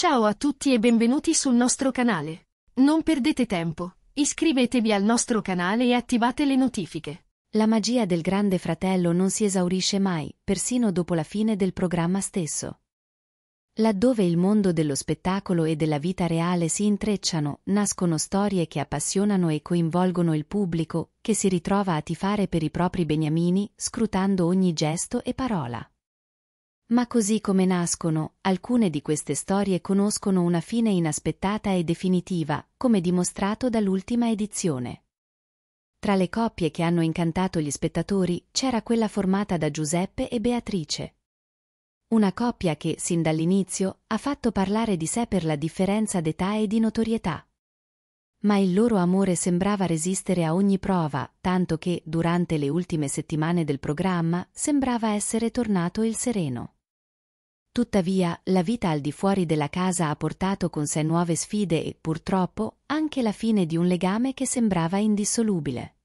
Ciao a tutti e benvenuti sul nostro canale. Non perdete tempo, iscrivetevi al nostro canale e attivate le notifiche. La magia del Grande Fratello non si esaurisce mai, persino dopo la fine del programma stesso. Laddove il mondo dello spettacolo e della vita reale si intrecciano, nascono storie che appassionano e coinvolgono il pubblico, che si ritrova a tifare per i propri beniamini, scrutando ogni gesto e parola. Ma così come nascono, alcune di queste storie conoscono una fine inaspettata e definitiva, come dimostrato dall'ultima edizione. Tra le coppie che hanno incantato gli spettatori c'era quella formata da Giuseppe e Beatrice. Una coppia che, sin dall'inizio, ha fatto parlare di sé per la differenza d'età e di notorietà. Ma il loro amore sembrava resistere a ogni prova, tanto che, durante le ultime settimane del programma, sembrava essere tornato il sereno. Tuttavia, la vita al di fuori della casa ha portato con sé nuove sfide e, purtroppo, anche la fine di un legame che sembrava indissolubile.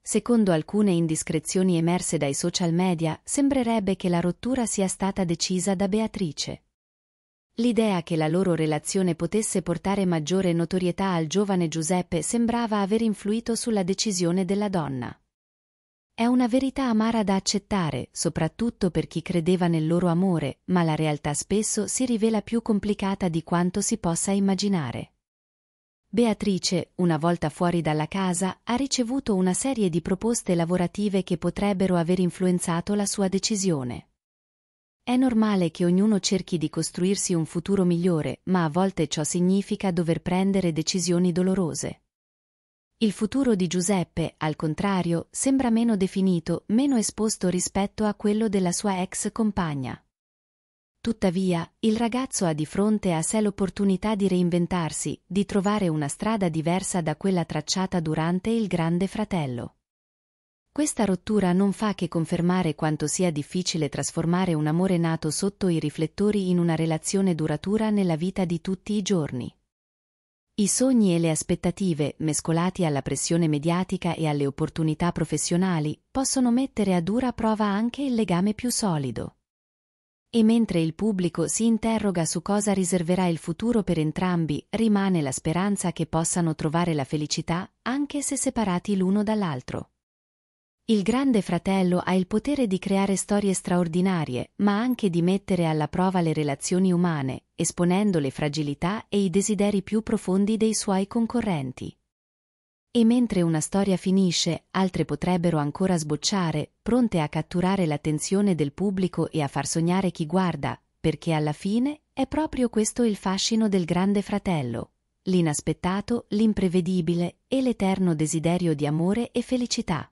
Secondo alcune indiscrezioni emerse dai social media, sembrerebbe che la rottura sia stata decisa da Beatrice. L'idea che la loro relazione potesse portare maggiore notorietà al giovane Giuseppe sembrava aver influito sulla decisione della donna. È una verità amara da accettare, soprattutto per chi credeva nel loro amore, ma la realtà spesso si rivela più complicata di quanto si possa immaginare. Beatrice, una volta fuori dalla casa, ha ricevuto una serie di proposte lavorative che potrebbero aver influenzato la sua decisione. È normale che ognuno cerchi di costruirsi un futuro migliore, ma a volte ciò significa dover prendere decisioni dolorose. Il futuro di Giuseppe, al contrario, sembra meno definito, meno esposto rispetto a quello della sua ex compagna. Tuttavia, il ragazzo ha di fronte a sé l'opportunità di reinventarsi, di trovare una strada diversa da quella tracciata durante il Grande Fratello. Questa rottura non fa che confermare quanto sia difficile trasformare un amore nato sotto i riflettori in una relazione duratura nella vita di tutti i giorni. I sogni e le aspettative, mescolati alla pressione mediatica e alle opportunità professionali, possono mettere a dura prova anche il legame più solido. E mentre il pubblico si interroga su cosa riserverà il futuro per entrambi, rimane la speranza che possano trovare la felicità, anche se separati l'uno dall'altro. Il grande fratello ha il potere di creare storie straordinarie, ma anche di mettere alla prova le relazioni umane, esponendo le fragilità e i desideri più profondi dei suoi concorrenti. E mentre una storia finisce, altre potrebbero ancora sbocciare, pronte a catturare l'attenzione del pubblico e a far sognare chi guarda, perché alla fine è proprio questo il fascino del grande fratello, l'inaspettato, l'imprevedibile e l'eterno desiderio di amore e felicità.